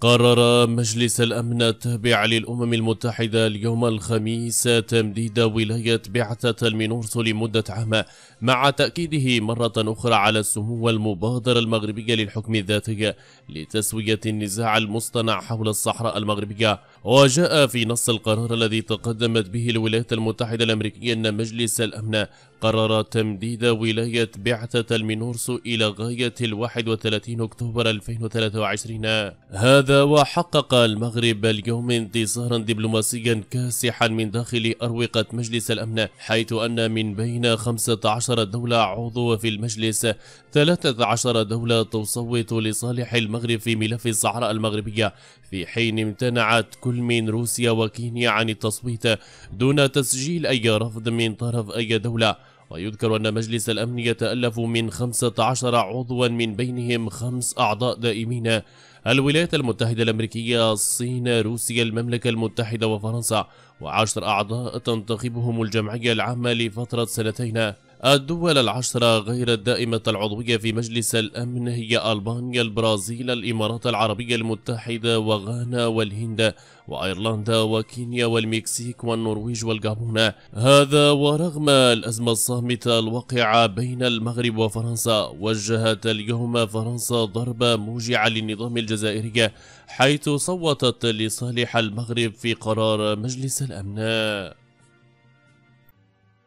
قرر مجلس الأمن التابع للأمم المتحدة اليوم الخميس تمديد ولاية بعثة المنورس لمدة عام مع تأكيده مرة أخرى على السمو والمبادرة المغربية للحكم الذاتي لتسوية النزاع المصطنع حول الصحراء المغربية وجاء في نص القرار الذي تقدمت به الولايات المتحدة الأمريكية أن مجلس الأمن قرر تمديد ولاية بعثة المنورس إلى غاية 31 أكتوبر 2023 هذا هذا وحقق المغرب اليوم انتصارا دبلوماسيا كاسحا من داخل أروقة مجلس الأمن حيث أن من بين 15 دولة عضو في المجلس 13 دولة تصوت لصالح المغرب في ملف الصحراء المغربية في حين امتنعت كل من روسيا وكينيا عن التصويت دون تسجيل أي رفض من طرف أي دولة ويذكر أن مجلس الأمن يتألف من 15 عضوا من بينهم خمس أعضاء دائمين الولايات المتحدة الأمريكية، الصين، روسيا، المملكة المتحدة وفرنسا وعشر أعضاء تنتخبهم الجمعية العامة لفترة سنتين الدول العشرة غير الدائمة العضوية في مجلس الأمن هي ألبانيا البرازيل الإمارات العربية المتحدة وغانا والهند وأيرلندا وكينيا والمكسيك والنرويج والجابون هذا ورغم الأزمة الصامتة الواقعة بين المغرب وفرنسا وجهت اليوم فرنسا ضربة موجعة للنظام الجزائري حيث صوتت لصالح المغرب في قرار مجلس الأمن